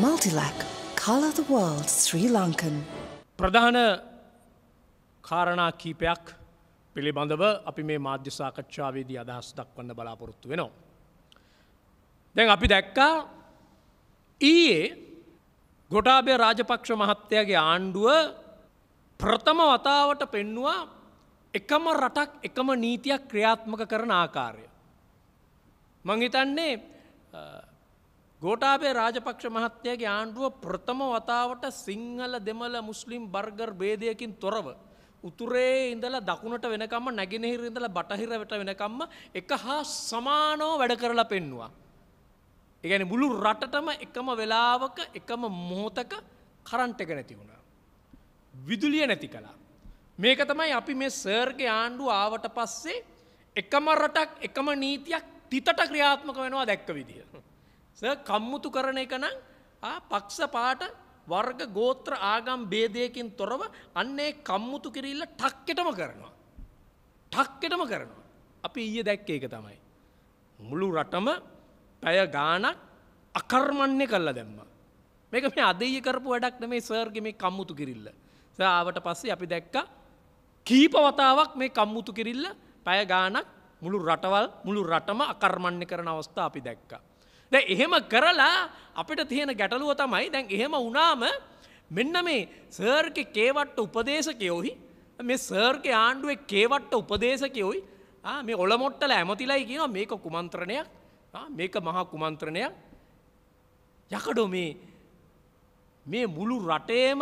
Multilac, Color the World Sri Lankan. ප්‍රධාන කාරණා කීපයක් පිළිබඳව අපි මේ මාධ්‍ය සාකච්ඡාවේදී අදහස් දක්වන්න බලාපොරොත්තු වෙනවා. දැන් අපි දැක්කා ඊයේ ගොටාබේ රාජපක්ෂ මහත්තයාගේ ආණ්ඩුව ප්‍රථම වතාවට පෙන්නවා එකම රටක් එකම නීතියක් ක්‍රියාත්මක කරන ආකාරය. මංහිතන්නේ ගෝටාබේ රාජපක්ෂ මහත්තයගේ ආණ්ඩුව ප්‍රථම වතාවට සිංහල දෙමළ මුස්ලිම් බර්ගර් බේදයකින් තොරව. උතුරේ ඉඳල දකුණට වෙනකම්ම නැගෙනහිර ඉඳල බටහිරවට වෙනකම්ම එක හා සමානෝ වැඩ කරලා පෙන්වා. එකැන මුළු රටටම එකම වෙලාවක එකම මෝතක කරන්ට එක නැති වුණා. විදුලිය නැති කලා. මේක තමයි අපි මේ සර්ගේ ආණ්ඩු ආවට පස්සේ එකම රටක් එකම නීතියක් තිතට ක්‍රියාත්මක වෙනවා දැක්ක විදිහ. ස කම්මුතු කරන එක නම් පක්ෂපාට වර්ග ගෝත්‍ර ආගම් බේදයකින් තොරව අන්නේ කම්මුතු කිරල්ල ටක්කෙටම කරනවා. ටක්කෙටම කරනවා. අපි ඊය දැක්කේ එක තමයි. මුළු රටම පැය ගානක් අකර්මණ්‍ය කල්ලා දැම්ම. මේක මේ අදය කරපු වැඩක් මේ සර්ග මේ කම්මුතු කිරල්ල. සාවට පස්සේ අපි දැක්ක කීප වතාවක් මේ කම්මුතු කිරල්ල පැය ගානක් මුළු රටවල් මුළු රටම අකර්මණ්‍ය කරන අවස්ථා අපි දැක්කා. දැ එහෙම කරලා අපිට තියෙන ගැටලුව තමයි දැන් එහෙම වනාම මෙන්න මේ සර්ක කේවට්ට උපදේශකයෝහි මේ සර්ක ආණ්ඩුවේ කේවට්ට උපදේශකයෝයි මේ ඔළමොට්ටල ඇමතිලයි කියන මේක කුමන්ත්‍රණයක් මේක මහා කුමන්ත්‍රණයක් යකඩෝ මේ මේ මුළු රටේම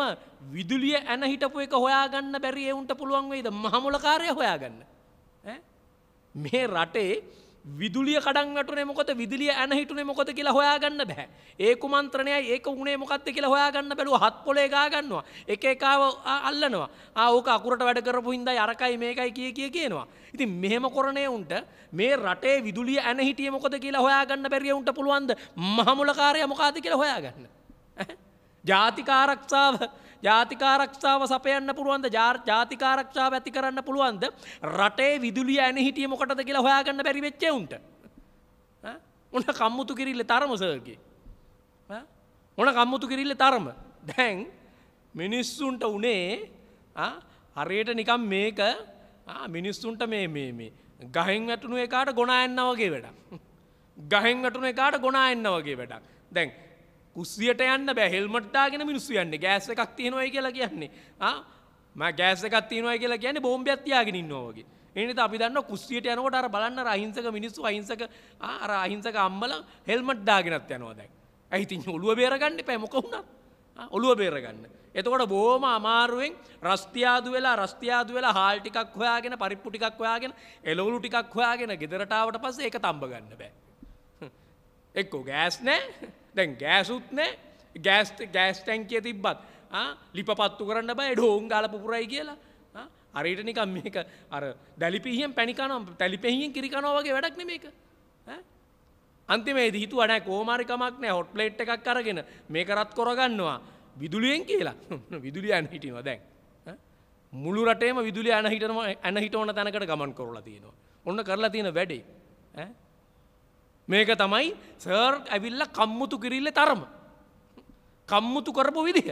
විදුලිය ඇන හිටපු එක හොයාගන්න බැරි එවුන්ට පුළුවන් වෙයිද මහමුලකාරය හොයාගන්න මේ රටේ විදුලිය කඩන් වැටුනේ මොකද විදුලිය ඇන හිටුනේ මොකද කියලා හොයාගන්න බෑ. ඒ කුමන්ත්‍රණයයි ඒක උනේ මොකද්ද කියලා හොයාගන්න බැලුවා හත් පොලේ ගා ගන්නවා. එක එකව අල්ලනවා. ආ ඕක අකුරට වැඩ කරපු හින්දායි අරකයි මේකයි කිය කිය කියනවා. ඉතින් මෙහෙම කරණේ උන්ට මේ රටේ විදුලිය ඇන හිටියේ මොකද කියලා හොයාගන්න බැරිය උන්ට පුළුවන්ද? මහමුලකාරයා මොකද්ද කියලා හොයාගන්න. ජාතික ආරක්ෂාව ජාතිකාරක්ෂාව සපයන්න පුළුවන්ද ජාතිකාරක්ෂාව ඇති කරන්න පුළුවන්ද රටේ විදුලිය ඇන හිටිය මොකටද කියලා හොයාගන්න බැරි වෙච්චවුන්ට ඔන්න කම්මුතු කිරිල්ල තරම සර්ගේ ඕන කම්මුතු කිරිල්ල තරම දැන් මිනිස්සුන්ට උනේ හරියට නිකම් මේක මිනිස්සුන්ට මේ මේ මේ ගහෙන් වැටුණු එකාට ගොනා එන්න වගේ වැඩක් ගහෙන් වැටුණු එකාට ගොනා එන්න වගේ වැඩක් දැන් කුස්සියට යන්න බෑ හෙල්මට්ටාගෙන මිනිස්සු යන්නේ ගෑස් එකක් තියෙනවයි කියලා කියන්නේ ම ගෑස් එකක් තියෙනවයි කියලා කියන්නේ බෝම්බයක් තියාගෙන ඉන්නවාගේ එනිසා අපි දන්නවා කුස්සියට යනකොට අර බලන්න අර අහිංසක මිනිස්සු අහිංසක අර අහිංසක අම්මලා හෙල්මට් දාගෙනත් යනවා දැන් ඇයි ඉතින් ඔළුව බේරගන්න එපා මොක වුණත් ඔළුව බේරගන්න එතකොට බොහොම අමාරුවෙන් රස්තියාදු වෙලා රස්තියාදු වෙලා හාල් ටිකක් හොයාගෙන පරිප්පු ටිකක් හොයාගෙන එළවලු ටිකක් හොයාගෙන ගෙදරට ආවට පස්සේ ඒක තඹ ගන්න බෑ එක්කෝ ගෑස් නැහැ දැන් ගෑසුත් නෑ ගෑස්ට ගෑස් ටැන්කිය තිබ්බත් ලිප පත්තු කරන්න බෑ ඩෝන් ගාල පුපුරයි කියලා අරයට නිකම් මේක අර දැලිපිහියෙන් පැනිකනම් තැලිපෙහියෙන් කිරිකනවාගේ වැඩක් නෙමේක අන්තිමේ දීතු අනෑ කෝමාරිකමක් නෑ හොට් ප්ලේට් එකක් අරගෙන මේක රත් කොරගන්නවා විදුලියෙන් කියලා විදුලිය යන හිටිනවා දැන් මුළු රටේම විදුලිය යන හිටනවා ඇන හිටවන තැනකට ගමන් කරලා තියෙනවා ඔන්න කරලා තියෙන වැඩේ ඈ මේක තමයි සර් ඇවිල්ල කම්මුතු කිරිල්ල තරම. කම්මුතු කරපු විදිහ.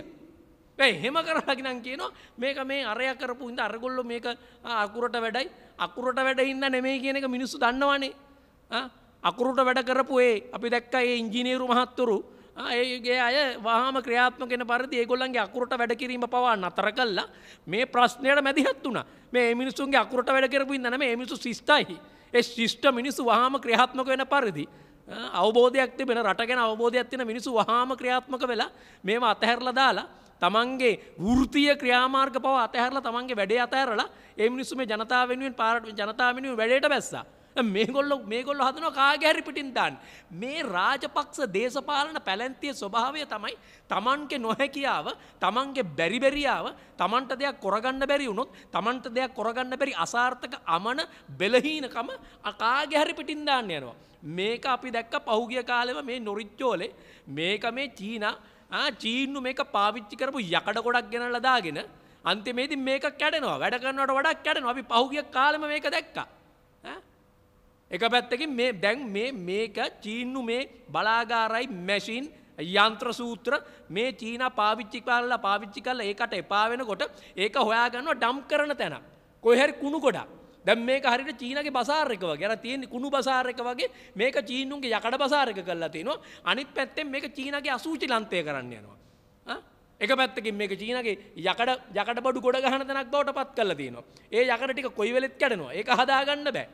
එහෙම කරලාගෙනම් කියනවා මේක මේ අරය කරපු ඉඳ අරගොල්ල මේක අකුරට වැඩයි අකුරට වැඩහින්න නෙමේ කියන එක මිනිස්සු දන්නවානේ අකුරට වැඩ කරපු ඒ අපි දැක්ක ඒ ඉංජිනේරු මහත්තුරු ඒගේ අය වාහම ක්‍රියාත්මකෙන පරිදි ඒගොල්ලන්ගේ අකුරට වැඩ කිරීම පවා නතර කල්ලා මේ ප්‍රශ්නයට මැදිහත් වුණ මේ මිනිසුන්ගේ අකුරට වැඩ කරපු ඉන්න මේ මිනිසු සිස්ටයි ඒ ශිෂ්ට මිනිස්සු වහම ක්‍රියාත්මක වෙන පරිදි. අවබෝධයක් තිබෙන රටගෙන අවබෝධයක් තින මිනිසු වහම ක්‍රියාත්මක වෙලා මේම අතහැරල දාලා තමන්ගේ වෘතිය ක්‍රියාමාර්ග පව අතහැරලා තමන්ගේ වැඩේ අතහැරලා ඒ මිනිස්සු මේ ජනතාව වෙනුවෙන් පාරට ජනතාව වෙනුවෙන් වැඩේට බැස්සා. මේගොල්ලො මේගොල්ල හදන කාගැරි පිටින් දන්. මේ රාජපක්ෂ දේශපාලන පැලැන්තිය ස්වභාවය තමයි තමන්ගේ නොහැකියාව තමන්ගේ බැරිබැරියාව තමන්ට දෙයක් කොරගන්න බැරි වුණොත් තමන්ට දෙයක් කොරගන්න බැරි අසාර්ථක අමන බෙලහීනකම අකාගැහැරි පිටින් දාන්න යනවා. මේක අපි දැක්ක පහුගිය කාලෙම මේ නොරිච්චෝලේ මේක මේ චීනා චීන්නු මේක පාවිච්චි කරපු යකඩ ගොඩක් ගෙන ලදාගෙන අන්තිමේදී මේක කැඩෙනවා වැඩ කරනවට වඩා කැඩෙනවා අපි පහුගිය කාලෙම මේක දැක්කා එක පැත්තකින් මේ දැන් මේ මේක චීන්නු මේ බලාගාරයි මැසින් යන්ත්‍ර සූත්‍ර මේ චීන පාවිච්චි කරලා පාවිච්චි කරලා ඒකට එපා වෙනකොට ඒක හොයාගන්නවා ඩම් කරන තැන. කොහෙරි කුණු ගොඩක්. දැන් මේක හරියට චීනගේ බසාර් එක වගේ. අර තියෙන කුණු බසාර් එක වගේ මේක චීනුන්ගේ යකඩ බසාර් එක කරලා තිනවා. අනිත් පැත්තෙන් මේක චීනගේ අසූචි ලන්තය කරන්න යනවා. එක පැත්තකින් මේක චීනගේ යකඩ යකඩ බඩු ගොඩ ගහන තැනක් බවට පත් කරලා තිනවා. ඒ යකඩ ටික කොයි වෙලෙත් කැඩෙනවා. ඒක හදාගන්න බෑ.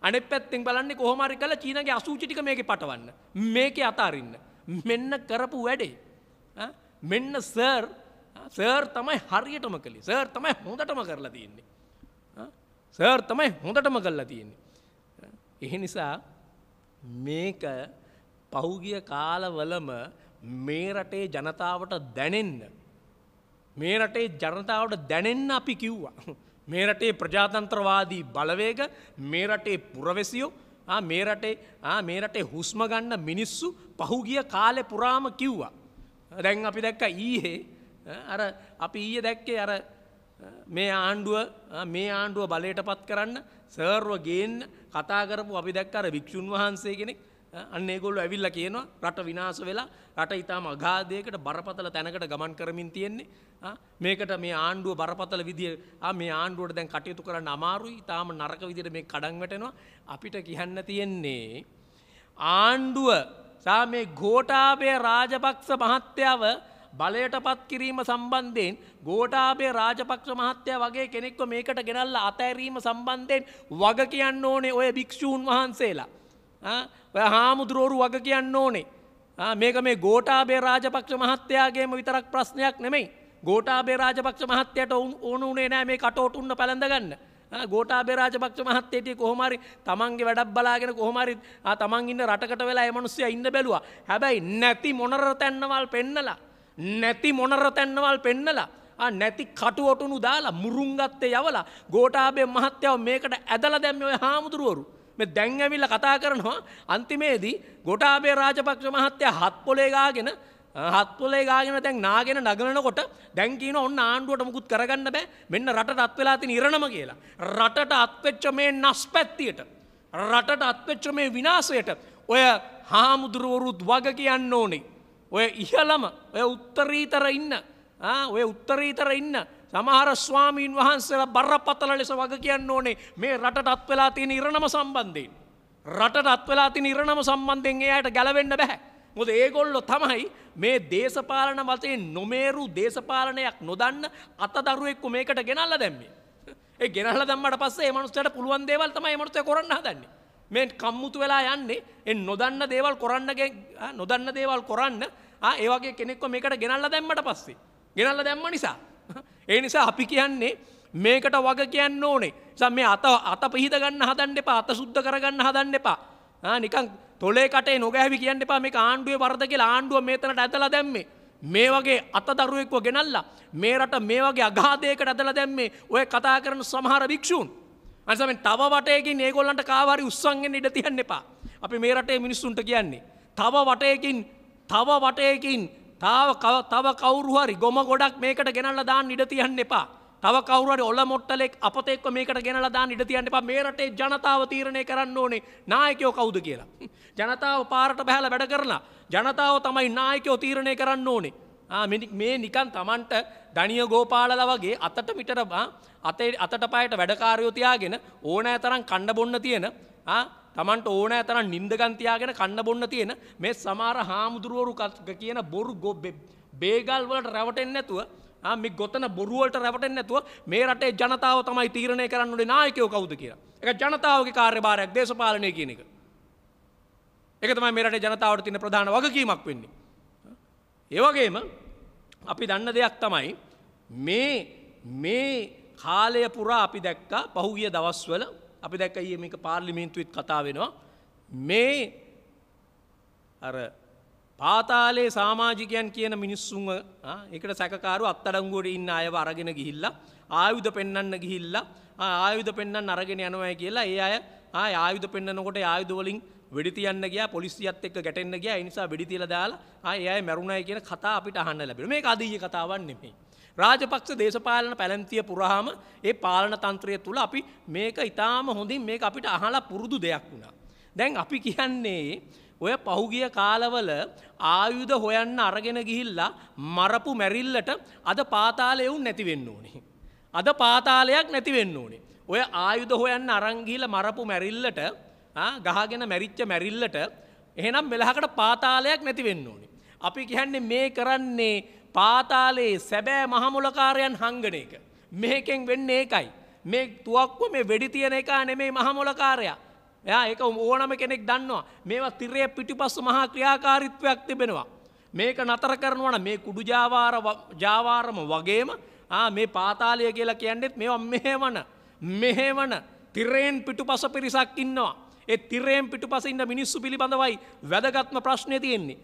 අනෙක් පැත්තෙන් බලන්නේ කොහොම හරි කරලා චීනගේ අසූචි ටික මේකේ පටවන්න. මේකේ අතාරින්න. මෙන්න කරපු වැඩේ. මෙන්න සර් සර් තමයි හරියටම කළේ. සර් තමයි හොඳටම කරලා තියෙන්නේ. සර් තමයි හොඳටම කරලා තියෙන්නේ. ඒ නිසා මේක පෞගිය කාලවලම මේ රටේ ජනතාවට දැනෙන්න මේ රටේ ජනතාවට දැනෙන්න අපි කිව්වා. මේ රටේ ප්‍රජාතන්ත්‍රවාදී බලවේග මේ රටේ පුරවැසියෝ මේ රටේ මේ රටේ හුස්ම ගන්න මිනිස්සු පහුගිය කාලෙ පුරාම කිව්වා. දැන් අපි දැක්ක ඊහේ අර අපි ඊය දැක්කේ අර මේ ආණ්ඩුව මේ ආණ්ඩුව බලයට පත් කරන්න සර්ව ගේන්න කතා කරපු අපි දැක්ක අර වික්ෂුන් වහන්සේ කෙනෙක් අන්න ඒගොල්ලෝ ඇවිල්ලා කියනවා රට විනාශ වෙලා රට ඊටාම අගාධයකට බරපතල තැනකට ගමන් කරමින් තියෙන්නේ මේකට මේ ආණ්ඩුව බරපතල විදිය මේ ආණ්ඩුවට දැන් කටයුතු කරන්න අමාරුයි ඊටාම නරක විදියට මේ කඩන් වැටෙනවා අපිට කියන්න තියෙන්නේ ආණ්ඩුව සා මේ ගෝඨාභය රාජපක්ෂ මහත්තයව බලයටපත් කිරීම සම්බන්ධයෙන් ගෝඨාභය රාජපක්ෂ මහත්තයා වගේ කෙනෙක්ව මේකට ගෙනල්ලා අතෑරීම සම්බන්ධයෙන් වග කියන්න ඕනේ ඔය භික්ෂූන් වහන්සේලා ඔය හාමුදුරුවරු වග කියන්න ඕනේ. මේක මේ ගෝටාබේ රාජපක්ෂ මහත්තයාගේම විතරක් ප්‍රශ්නයක් නෙමෙයි. ගෝටාබේ රාජපක්ෂ මහත්තයට ඕන උනේ නෑ මේ කටෝටුන්න පැළඳගන්න. ගෝටාබේ රාජපක්ෂ මහත්තේටිය කොහොමරි තමන්ගේ වැඩක් බලාගෙන කොහොමරි තමන් ඉන්න රටකට වෙලා එමනුස්සය ඉන්න බැලවා. හැබැයි නැති මොනර තැන්නවල් පෙන්නලා. නැති මොනර තැන්නවල් පෙන්නලා. නැති කටුවටුණු දාලා මුරුන්ගත්තේ යවලා ගෝටාබේ මහත්තයාව මේකට ඇදල දැම්ම ඔය හාමුදුරුවරු. මේ දැන් ඇවිල්ලා කතා කරනවා අන්තිමේදී ගොටාබේ රාජපක්ෂ මහත්තයා හත් පොලේ ගාගෙන හත් පොලේ ගාගෙන දැන් නාගෙන නගලනකොට දැන් කියන ඔන්න ආණ්ඩුවට මුකුත් කරගන්න බෑ මෙන්න රටට අත් වෙලා තියෙන ඉරණම කියලා රටට අත්වෙච්ච මේ නස්පැත්තියට රටට අත්වෙච්ච මේ විනාශයට ඔය හාමුදුරුවරුත් වග කියන්න ඕනේ ඔය ඉහළම ඔය උත්තරීතර ඉන්න ඔය උත්තරීතර ඉන්න සමහර ස්වාමීන් වහන්සේලා බරපතල ලෙස වග කියන්න ඕනේ මේ රටට අත් වෙලා තියෙන ඉරණම සම්බන්ධයෙන්. රටට අත් වෙලා තියෙන ඉරණම සම්බන්ධයෙන් එයාට ගැලවෙන්න බෑ. මොකද ඒගොල්ලෝ තමයි මේ දේශපාලන වශයෙන් නොමේරු දේශපාලනයක් නොදන්න අතදරුවෙක්ව මේකට ගෙනල්ලා දැම්මේ. ඒ ගෙනල්ලා දැම්මට පස්සේ මේ මනුස්සයාට පුළුවන් දේවල් තමයි මේ මනුස්සයා කරන්න හදන්නේ. මේ කම්මුතු වෙලා යන්නේ ඒ නොදන්න දේවල් කරන්න නොදන්න දේවල් කරන්න ආ ඒ වගේ කෙනෙක්ව මේකට ගෙනල්ලා දැම්මට පස්සේ ගෙනල්ලා දැම්ම නිසා ඒ නිසා අපි කියන්නේ මේකට වග කියන්න ඕනේ සම් මේ අත අත පිහිද ගන්න හදන්න එපා අත සුද්ධ කරගන්න හදන්න එපා නිකන් තොලේ කටේ නොගෑවි කියන්න එපා මේ ආණ්ඩුවේ වරද කියලා ආණ්ඩුව මේතනට ඇදලා දැම්මේ මේ වගේ අත දරුවෙක්ව ගෙනල්ලා මේ රට මේ වගේ අගාධයකට ඇදලා දැම්මේ ඔය කතා කරන සමහර භික්ෂූන් අනිසමෙන් තව වටයකින් ඒගොල්ලන්ට කාවාරි උස්සන්ගෙන ඉඩ තියන්න එපා අපි මේ රටේ මිනිස්සුන්ට කියන්නේ තව වටයකින් තව වටයකින් තාව කව තව කවරුහරි ගොම ගොඩක් මේකට ගෙනල්ල දාන්න ඉඩ තියන්න එපා තව කවරුවට ඔල මොට්ටලෙක් අපතෙක් මේකට ගෙනලා දාන්න ඉඩ තියන්න එපා මේ රටේ ජනතාව තීරණය කරන්න ඕනේ නායකයෝ කවුද කියලා ජනතාව පාරට බහැලා වැඩ කරලා ජනතාව තමයි නායකයෝ තීරණය කරන්න ඕනේ මේ නිකන් තමන්ට ධනිය ගෝපාලල වගේ අතට මිටර අතට පයට වැඩකාරයෝ තියාගෙන ඕනෑ තරම් කණ්ඩ බොන්න තියෙන තමන්ට ඕන ඇතන නින්දගන්තියාගෙන කන්න බොන්න තියෙන මේ සමාර හාමුදුරුවරු කියන බොරු ගොබ්බෙ බේගල් වලට රැවටෙන් නැතුව මි ගොතන බොරුවලට රැවටෙන් නැතුව මේ රටේ ජනතාව තමයි තීරණය කරන්නුේ නායකයෝ කවුද කියලා එක ජනතාවගේ කාර්යභාරයක් දේශපාලනය කියන එක. එක තමයි මේ රටේ ජනතාවට තියෙන ප්‍රධාන වගකීමක් වෙන්නේ. ඒ වගේම අපි දන්න දෙයක් තමයි මේ මේ කාලය පුරා අපි දැක්කා පහුගිය දවස්වල අපි දැක්ක ඊයේ මේක පාර්ලිමේන්තුවෙත් කතා වෙනවා මේ අර පාතාලේ සමාජිකයන් කියන මිනිස්සුන්ව ඒකට සැකකාරු අත්අඩංගුවට ඉන්න අයව අරගෙන ගිහිල්ලා ආයුධ පෙන්වන්න ගිහිල්ලා ආයුධ පෙන්වන්න අරගෙන යනවා කියලා ඒ අය ආය ආයුධ පෙන්වනකොට ආයුධ වලින් වෙඩි තියන්න ගියා පොලිසියත් එක්ක ගැටෙන්න ගියා ඒ නිසා වෙඩි තියලා දාලා ආය ඒ අය මැරුණායි කියන කතා අපිට අහන්න ලැබෙනවා මේක අදීය කතාවක් නෙමෙයි රාජපක්ෂ දේශපාලන පැලැන්තිය පුරාම ඒ පාලන තන්ත්‍රය තුළ අපි මේක ඉතාම හොඳින් මේක අපිට අහලා පුරුදු දෙයක් වුණා. දැන් අපි කියන්නේ ඔය පහුගිය කාලවල ආයුධ හොයන්න අරගෙන ගිහිල්ලා මරපු මැරිල්ලට අද පාතාලය වුන් නැතිවෙන්න ඕනේ. අද පාතාලයක් නැතිවෙන්න ඕනේ. ඔය ආයුධ හොයන්න අරංගිහිල මරපු මැරිල්ලට ගහගෙන මැරිච්ච මැරිල්ලට එහෙනම් මෙලහකට පාතාලයක් නැතිවෙන්න ඕනේ. අපි කියන්නේ මේ කරන්නේ පාතාලයේ සැබෑ මහමුලකාරයන් හංගන එක. මෙහෙකෙන් වෙන්න ඒකයි. මේ තුවක්ව මේ වෙඩි තියෙන එක නෙමේ මහමොලකාරයා. එයා ඒක ඕනම කෙනෙක් දන්නවා. මේවා තිරේ පිටිපස්ස මහා ක්‍රියාකාරීත්වයක් තිබෙනවා. මේක නතර කරනවන මේ කුඩු ජාවාර ජාවාරම වගේම මේ පාතාලය කියලා කියන්නෙත් මේවා මෙහෙවන මෙහෙවන තිරයෙන් පිටුපස පිරිසක් ඉන්නවා. ඒ තිරයෙන් පිටුපස ඉන්න මිනිස්සු පිළිබඳවයි වැදගත්ම ප්‍රශ්නය තියෙන්නේ.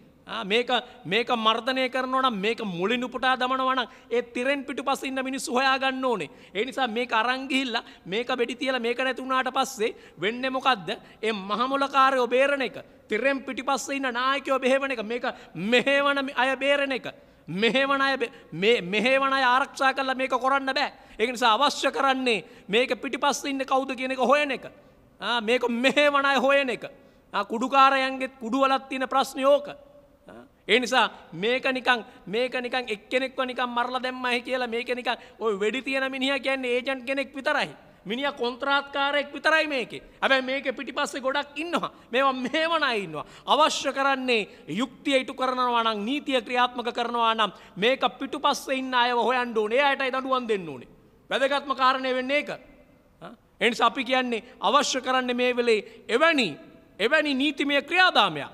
මේක මේක මර්ධනය කරනවන මේක මුලින් උපුටා දමනවන ඒ තිරෙන් පිටු පස ඉන්න මිනිස් හොයාගන්න ඕනේ ඒ නිසා මේක අරංගිහිල්ල මේක බෙඩි තියල මේක නැතිවුණට පස්සේ වෙන්න මොකක්ද ඒ මහමුලකාරයෝ බේරණ එක තිරෙන් පිටි පස්ස ඉන්න නායකයෝ බෙහෙවන එක මේක මෙහෙවන අය බේරණ එක මෙහෙවන අය මෙහෙවන අය ආරක්ෂා කරලා මේක කොරන්න බෑ ඒ නිසා අවශ්‍ය කරන්නේ මේක පිටිපස්ස ඉන්න කවුද කියන එක හොයන එක මේක මෙහෙවන අය හොයන එක කුඩුකාරයන්ගෙත් කුඩුවලත් තියෙන ප්‍රශ්නයෝක ඒ නිසා මේක නිකන් මේක නිකන් එක්කෙනෙක්ව නිකන් මරලා දැම්මයි කියලා මේක නිකන් ওই වෙඩි තියෙන මිනිහා කියන්නේ ඒජන්ට් කෙනෙක් විතරයි. මිනිහා කොන්ත්‍රාත්කාරයෙක් විතරයි මේකේ. හැබැයි මේකේ පිටිපස්සේ ගොඩක් ඉන්නවා. මේවා මෙහෙමනයි ඉන්නවා. අවශ්‍ය කරන්නේ යුක්තිය ඉටු කරනවා නම් නීතිය ක්‍රියාත්මක කරනවා නම් මේක පිටුපස්සේ ඉන්න අයව හොයන්න ඕනේ. ඒ අයටයි දඬුවම් දෙන්න ඕනේ. වැදගත්ම කාරණය වෙන්නේ ඒක. එනිසා අපි කියන්නේ අවශ්‍ය කරන්නේ මේ වෙලේ එවැනි එවැනි නීතිමය ක්‍රියාදාමයක්.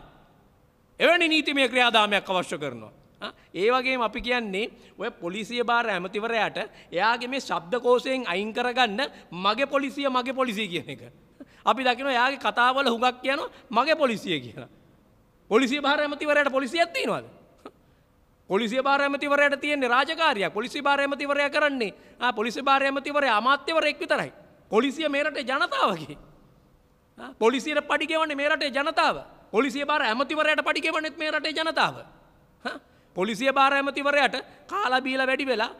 එවැනි නීතිමය ක්‍රියාදාමයක් අවශ්‍ය කරනවා. ඒවගේ අපි කියන්නේ ඔය පොලිසිය බාර ඇමතිවරයට එයාගේ මේ ශබ්දකෝසයෙන් අයින් කරගන්න මගේ පොලිසිය මගේ පොලිසිය කියන එක. අපි දකින යාගේ කතාවල හුඟක් කියන මගේ පොලිසිය කියලා. පොලිසිය බාර ඇමතිවරයට පොලිසියක් තියෙනවද? පොලිසිය බාර ඇමතිවරයට තියෙන්නේ රාජකාරියක්. පොලිසිය බාර ඇමතිවරයා කරන්නේ ආ පොලිසිය බාර ඇමතිවරයා අමාත්‍යවරයෙක් විතරයි. පොලිසිය මේ රටේ ජනතාවගේ. පොලිසියට පඩි ගෙවන්නේ මේ රටේ ජනතාව. පොලිසිය බාර ඇමතිවරයට පඩිගෙවනෙත් මේ රටේ ජනතාව. පොලිසිය බාර ඇමතිවරයට කාලා බීලා වැඩි වෙලා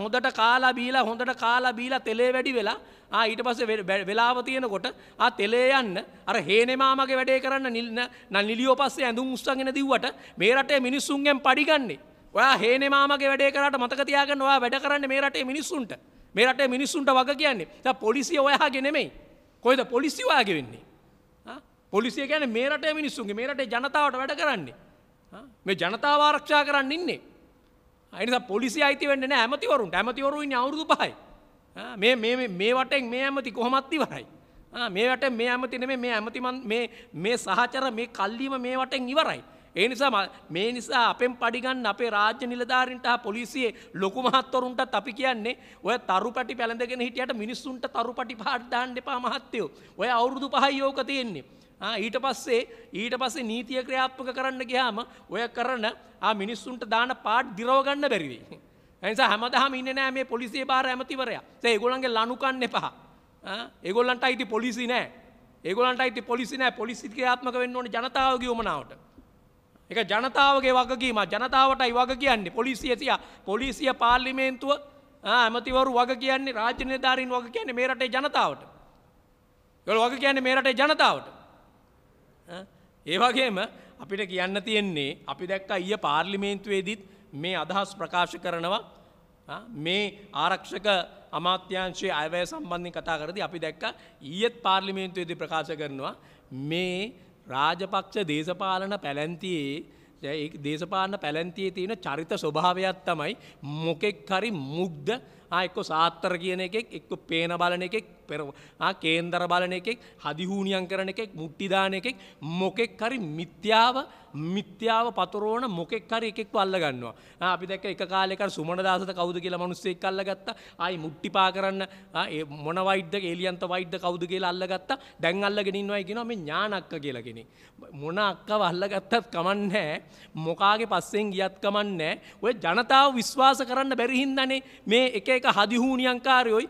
හොඳට කාලා බීලා හොඳට කාලා බීලා තෙලේ වැඩි වෙලා ආ ඊට පස්සේ වෙලාව තියෙනකොට ආ තෙලේ යන්න අර හේනේමාමගේ වැඩේ කරන්න නිල්න නිලියෝ පස්සේ ඇඳුම් උස්සගෙන දිව්වට මේ රටේ මිනිස්සුන්ගෙන් පඩිගන්නේ ඔයා හේනේමාමගේ වැඩේ කරාට මතක තියාගන්න ඔයා වැඩ කරන්නේ මේ රටේ මිනිස්සුන්ට මේ රටේ මිනිස්සුන්ට වග කියන්නේ දැන් පොලිසිය ඔයාගේ නෙමෙයි කොහෙද පොලිසිය ඔයාගේ වෙන්නේ පොලිසිය ගැන මේ රටේ මිනිස්සුන්ගේ මේ රටේ ජනතාවට වැඩ කරන්නේ මේ ජනතාව ආරක්ෂා කරන්න ඉන්නේ. අනිසා පොලිසි අයිති වෙන්න නෑ ඇමතිවරුන්ට ඇමතිවරුන් අවුරුදු පහයි. මේ වටෙන් මේ ඇමති කොහොමත් ඉවරයි. මේට මේ ඇමති නෙමේ මේ ඇමතිමන් මේ සහචර මේ කල්ලීම මේ වටෙන් ඉවරයි. ඒ නිසා මේ නිසා අපෙන් පඩිගන්න අපේ රාජ්‍ය නිලධාරින්ට පොලිසියේ ලොකු මහත්තවරුන්ටත් අපි කියන්නේ ඔය තරු පැටි පැළඳගෙන හිටියට මිනිස්සුන්ට තරු පටි පාට්දාන්න එපා මහත්තයෝ. ඔය අවුරුදු පහයි යෝක තියෙන්නේ. ඊට පස්සේ ඊට පස්සේ නීතිය ක්‍රියාත්මක කරන්න ගියාම ඔය කරන ආ මිනිස්සුන්ට දාන පාඩ් දිරව ගන්න බැරි වෙයි. ඒ නිසා හැමදාම ඉන්නේ නැහැ මේ පොලිසිය බාර ඇමතිවරයා. ඒ ඒගොල්ලන්ගේ ලනු කන්න එපා. ඒගොල්ලන්ට අයිති පොලිසි නැහැ. ඒගොල්ලන්ට අයිති පොලිසි නැහැ. පොලිසි ක්‍රියාත්මක වෙන්න ඕනේ ජනතාවගේ උමනාවට. ඒක ජනතාවගේ වගකීම. ජනතාවටයි වග කියන්නේ. පොලිසිය තියා. පොලිසිය පාර්ලිමේන්තුව ඇමතිවරු වග කියන්නේ රාජ්‍ය නිලධාරීන් වග කියන්නේ මේ රටේ ජනතාවට. ඒගොල්ලෝ වග කියන්නේ මේ රටේ ජනතාවට. ඒවගේම අපිට කියන්න තියෙන්නේ අපි දැක්ක ඊය පාර්ලිමේන්තුවේදීත් මේ අදහස් ප්‍රකාශ කරනවා මේ ආරක්ෂක අමාත්‍යංශයේ අයවැය සම්බන්ධයෙන් කතා කරදි අපි දැක්ක ඊයත් පාර්ලිමේන්තුවේදී ප්‍රකාශ කරනවා මේ රාජපක්ෂ දේශපාලන පැලැන්තියේ දේශපාලන පැලැන්තියේ තියෙන චරිත ස්වභාවයක් තමයි මොකෙක් හරි මුග්ධ ආයෙක සාත්තර කියන එකෙක් එක්ක පේන බලන එකෙක් පෙර ආ කේන්දර බලන එකෙක් හදිහූනියම් කරන එකෙක් මුට්ටි දාන එකෙක් මොකෙක් හරි මිත්‍යාව මිත්‍යාව පතරෝන මොකෙක් හරි එකෙක් අල්ල ගන්නවා. අපි දැක්ක එක කාලෙක සුමන දාසත කවුද කියලා මිනිස්සෙක් අල්ලගත්තා. ආයි මුට්ටි පා කරන්න ඒ මොන වයිඩ්ද එලියන්ත වයිඩ්ද කවුද කියලා අල්ලගත්තා. දැන් අල්ලගෙන ඉන්නවා කියනවා මේ ඥානක්ක කියලා කෙනෙක්. මොන අක්කව අල්ලගත්තත් කමන්නේ නැහැ. මොකාගේ පස්සෙන් ගියත් කමන්නේ නැහැ. ඔය ජනතාව විශ්වාස කරන්න බැරි හින්දානේ මේ එක ඒක හදිහූනියංකාරයොයි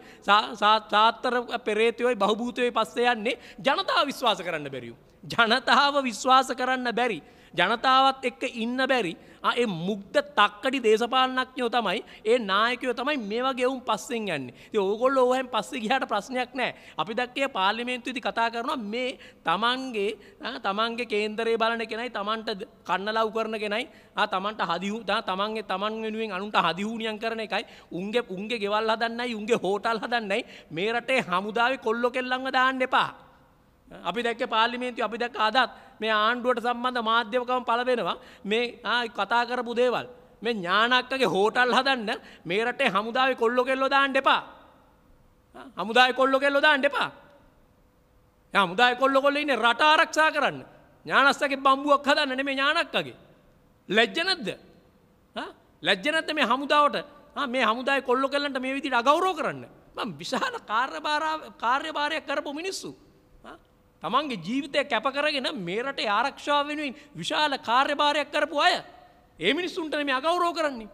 සාත්තර පෙරේතයොයි බහභූතයයි පස්සේ යන්නේ ජනතාව විශ්වාස කරන්න බැරියු. ජනතාව විශ්වාස කරන්න බැරි. ජනතාවත් එක්ක ඉන්න බැරි ඒ මුක්ද තක්කඩි දේශපාලනක්ඥෝ තමයි ඒ නායකයෝ තමයි මේවා ගෙවුම් පස්සෙන් යන්න ඕගොල්ල ඕහන් පස්සේ ගහට ප්‍රශ්නයක් නෑ අපි දක්කේ පාලිමේන්තු ඉති කතා කරනවා මේ තමන්ගේ තමන්ගේ කේන්දරේ බලන කෙනයි තමන්ට කන්නලව් කරන කෙනයි තමන්ට හදිහු තමන්ගේ තමන් වෙනුවෙන් අනුන්ට හදිහුණියන් කරන එකයි උන්ගේ උන්ගේ ගෙවල් හදන්නයි උන්ගේ හෝටල් හදන්නයි මේ රටේ හමුදාවේ කොල්ලො කෙල්ලංව දාන්න එපා. අපි දැක්ක පාර්ලිමේන්තු අපි දැක්ක අදත් මේ ආණ්ඩුවට සම්බන්ධ මාධ්‍යමකම පලවෙනවා මේ කතා කරපු දේවල්. මේ ඥානක්කගේ හෝටල් හදන්න මේ රටේ හමුදාව කොල්ලො කෙල්ලො දාන්න එපා. හමුදාය කොල්ලො කෙල්ලො දාන්න එපා. හමුදාය කොල්ලො කොල්ල ඉන්න රට ආරක්ෂා කරන්න ඥානස්සගේ බම්බුවක් හදන්න මේ ඥානක්කගේ. ලැජ්ජනද්ද ලැජ්ජනත්ත මේ හමුදාවට මේ හමුදාය කොල්ලො කෙල්ලන්ට මේ විදිට අගෞරෝ කරන්න ම විශාල කාර්යභාරයක් කරපු මිනිස්සු. තමන්ගේ ජීවිතය කැප කරගෙන මේ රටේ ආරක්ෂාව වෙනුවෙන් විශාල කාර්යභාරයක් කරපු අය ඒ මිනිස්සුන්ට මේ අගෞරව කරන්නේ.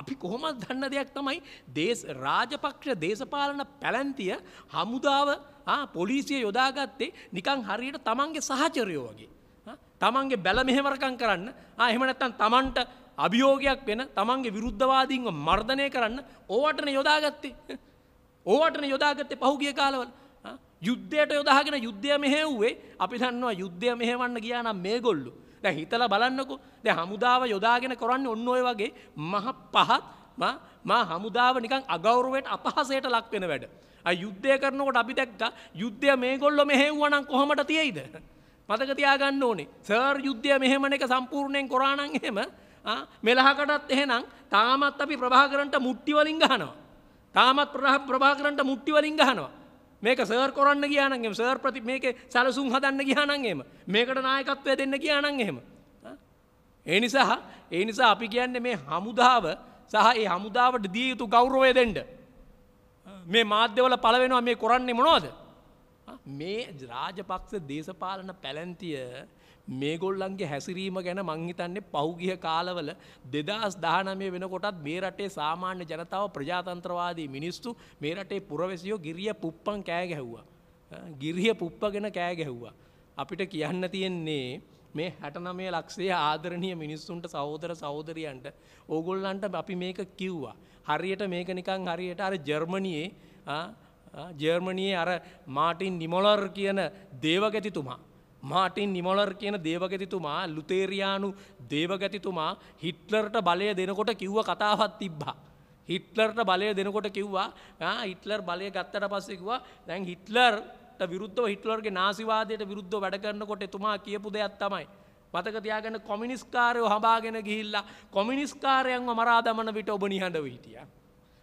අපි කොහොමත් දන්න දෙයක් තමයි දේශ රාජපක්ෂ දේශපාලන පැලැන්තිය හමුදාව පොලිසිය යොදාගත්තේ නිකං හරියට තමන්ගේ සහචරයෝ වගේ. තමන්ගේ බැල මෙහෙවරකං කරන්න එහෙමනැත්තන් තමන්ට අභියෝගයක් වෙන තමන්ගේ විරුද්ධවාදීන්ව මර්ධනය කරන්න ඕවටන යොදාගත්තේ. ඕවටන යොදාගත්තේ පහුගිය කාලවල යුද්ධයට යොදාගෙන යුද්ධය මෙහෙව්වේ අපි දන්නවා යුද්ධය මෙහෙවන්න ගියා නම් මේගොල්ලෝ. දැන් හිතලා බලන්නකෝ. දැන් හමුදාව යොදාගෙන කරන්නේ ඔන්න ඔය වගේ මහ පහත් මා මා හමුදාව නිකන් අගෞරවයට අපහසයට ලක් වෙන වැඩ. අ යුද්ධය කරනකොට අපි දැක්කා යුද්ධය මේගොල්ලෝ මෙහෙව්වා නම් කොහමද තියෙයිද? මතක තියාගන්න ඕනේ. සර් යුද්ධය මෙහෙමන එක සම්පූර්ණයෙන් කරා නම් එහෙම මෙලහකටත් එහෙනම් තාමත් අපි ප්‍රභාකරන්ට මුට්ටි වලින් ගහනවා. තාමත් ප්‍රභාකරන්ට මුට්ටි වලින් ගහනවා. මේක සර් කොරන්න ගියානන්ගේ සර් ප්‍රති මේක සැලසුම් හදන්න ගියානන්ගේම මේකට නායකත්වය දෙන්න ගියානන් එහෙම. ඒ නිසා ඒ නිසා අපි කියන්නේ මේ හමුදාව සහ ඒ හමුදාවට දිය යුතු ගෞරෝය දෙෙන්ඩ. මේ මාධ්‍යවල පලවෙනවා මේ කොරන්නේ මොනෝද. මේ රාජපක්ෂ දේශපාලන පැලැන්තිය මේගොල්ලන්ගේ හැසිරීම ගැන මංහිතන්නේ පෞගිය කාලවල දෙදස් දානමය වෙනකොටත් මේ රටේ සාමාන්‍ය ජනතාව ප්‍රජාතන්ත්‍රවාදී මිනිස්තු මේ රටේ පුරවැසියෝ ගිරිය පුප්පන් කෑ ගැහ්වා. ගිරිය පුප්පගෙන කෑ ගැහ්වා. අපිට කියන්න තියෙන්නේ මේ හැටනමය ලක්ෂේ ආදරණය මිනිස්සුන්ට සහෝදර සහෝදරියන්ට ඕගොල්ලන්ට අපි මේක කිව්වා. හරියට මේක නිකං හරියට අර ජර්මණයේ ජර්මණයේ අර මාටින් නිමොලර් කියන දේවගැතිතුමා මාටින් නිමොලර් කියන දේවගතිතුමා ලුතේරයානු දේවගතිතුමා හිට්ලර්ට බලය දෙනකොට කිව්ව කතාවත් තිබ්බා. හිට්ලර්ට බලය දෙනකොට කිව්වා හිට්ලර් බලය ගත්තට පස්සෙකවා දැන් හිට්ලර් විරුද්ධ හිටලර්ගේ නාසිවාදයට විරුද්ධ වැඩ කරන්නකොට එතුමා කියපු දෙයක් තමයි. මතකතියාගන්න කොමිනිස්කාරයෝ හබාගෙන ගිහිල්ලා කොමිනිස්කාරයන්ව මරාදමන විට ඔබ නිහඬව හිටියා.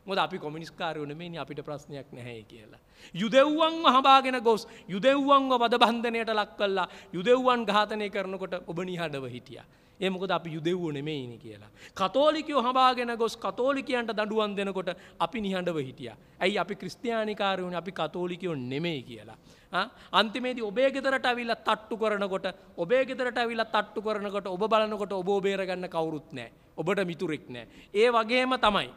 මොද අපි කොමිනිස්කාරයනමනි අපිට ප්‍රශ්නයක් නැහැ කියලා. යුදෙව්වන්ව හබාගෙන ගොස් යුදෙව්වන්ව වදබන්ධනයට ලක් කල්ලා යුදෙව්වන් ඝාතනය කරනකොට ඔබ නිහඩව හිටිය. ඒමකොද අපි යුදෙව්ව නෙමෙයිනි කියලා. කතෝලිකයෝ හබාගෙන ගොස් කතෝලිකයන්ට දඩුවන් දෙනකොට අපි නිහඬව හිටිය. ඇයි අපි ක්‍රස්තියානිකාරයුණ අපි කතෝලිකයෝ නෙමෙයි කියලා. අන්තිමේදී ඔබේ ගෙදරට ඇවිල්ල තට්ටු කරනකොට ඔබේ ගෙදරට ඇවිල්ල තට්ටු කරනකොට ඔබ බලනකොට ඔබ බේරගන්න කවුරුත් නෑ ඔබට මිතුරෙක් නෑ. ඒ වගේම තමයි.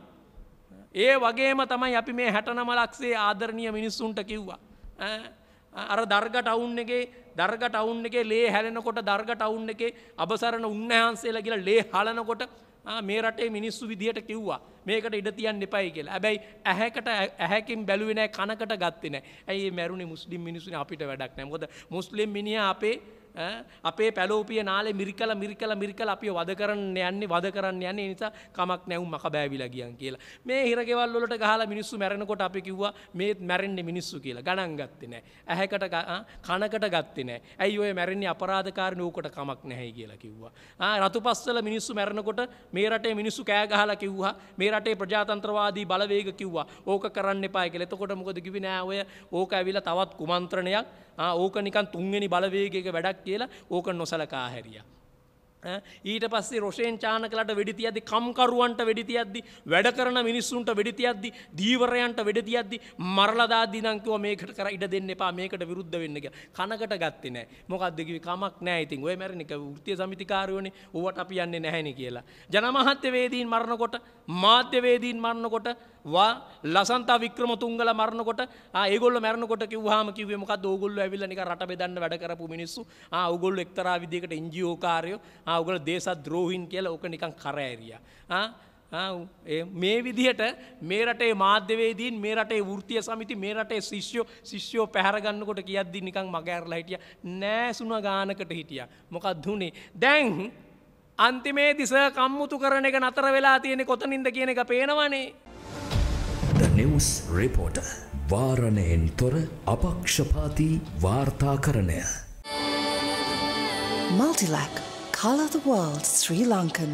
ඒ වගේම තමයි අපි මේ හැටනම ලක්සේ ආදරණය මිනිස්සුන්ට කිව්වා. අර දර්ග ටවුන් එකේ දර්ග ටවුන් එකේ ලේ හැලෙනකොට දර්ග ටවුන් එකේ අබසරණ උන්වහන්සේලා කියලා ලේ හලනකොට මේ රටේ මිනිස්සු විදිහට කිව්වා මේකට ඉඩ තියන් එපයි කියලා ඇබැයි ඇහැකට ඇහැකින් බැලුවෙනෑ කනකට ගත්තෙන ඇයි මැරුණේ මුස්ලිම් මිනිසුන අපිට වැඩක් නෑ මොද මුස්ලිම් මිනිිය අපේ අපේ පැලෝපිය නාලේ මිරිකල මිරිකල මිරිකල අපි වද කරන්න යන්නේ වද කරන්න යන්නේ නිසා කමක් නැවුම් මක බෑවිලා ගියන් කියලා මේ හිරගෙවල් වලට ගහලා මිනිස්සු මැරෙනකොට අපි කිව්වා මේත් මැරෙන්නේ මිනිස්සු කියලා ගණන් ගත්තේ නෑ ඇහැකට කනකට ගත්තේ නෑ ඇයි ඔය මැරෙන්නේ අපරාධකාරී නූකට කමක් නැහැ කියලා කිව්වා ආ රතුපස්සල මිනිස්සු මැරෙනකොට මේ රටේ මිනිස්සු කෑ ගහලා කිව්වා මේ රටේ ප්‍රජාතන්ත්‍රවාදී බලවේග කිව්වා ඕක කරන්න එපා කියලා එතකොට මොකද කිව්වේ නෑ ඔය ඕක ඇවිල්ලා තවත් කුමන්ත්‍රණයක් ඕක නිකන් තුන්වෙනි බලවේගක වැඩක් කියලා ඕක නොසලකා හැරිය. ඊට පස්සේ රොෂයෙන් චානකලට වෙඩිතියද්දි කම්කරුවන්ට වෙඩිතියද්දි වැඩ කරන මිනිස්සුන්ට වෙඩිතියද්දි දීවරයන්ට වෙඩිතියද්දි මරලදා දිනංකව මේකට කර ඉඩ දෙන්න එපා මේකට විරුද්ධ වෙන්න කියලා කනකට ගත්තේ නැහැ මොකක්ද කිව්වේ කමක් නැහැ ඉතින් ඔය මැරෙන එක වෘත්තීය සමිතිකාරයෝනේ ඕවට අපි යන්නේ නැහැනේ කියලා ජනමාධ්‍යවේදීන් මරනකොට මාධ්‍යවේදීන් මරනකොට ලසන්ත වික්‍රමතුන්ගල මරණකොට ඒගොල මැරනකොට කිවහම කිවමක දෝගොල්ල ඇවිල්ල එක රට බෙදන්න වැඩ කරපු මිනිස්සු ඔගොල්ල එක්තරා විදිකට ඉංජියෝකාරයෝ අවගල දේශ ද්‍රෝහින් කියල ඕක නිකන් කරඇරිය. මේ විදිහට මේ රටේ මාධ්‍යවේදීන් මේ රටේ ෘතිය සමිති මේ රටේ ශිෂ්‍යෝ ශිෂ්‍යෝ පැහරගන්නකොට කියද්දි නිකං මගෑරලා හිටිය නෑසුන ගානකට හිටිය. මොකක් දුනේ දැන් අන්තිමේ දිස කම්මුතු කරන එක නතර වෙලා තියෙනෙ කොතනින්ද කියන එක පේනවනේ. ද නිවස් රිපෝට වාරණයෙන් තොර අපක්ෂපාති වාර්තා කරණය Multilac Color the World Sri Lankan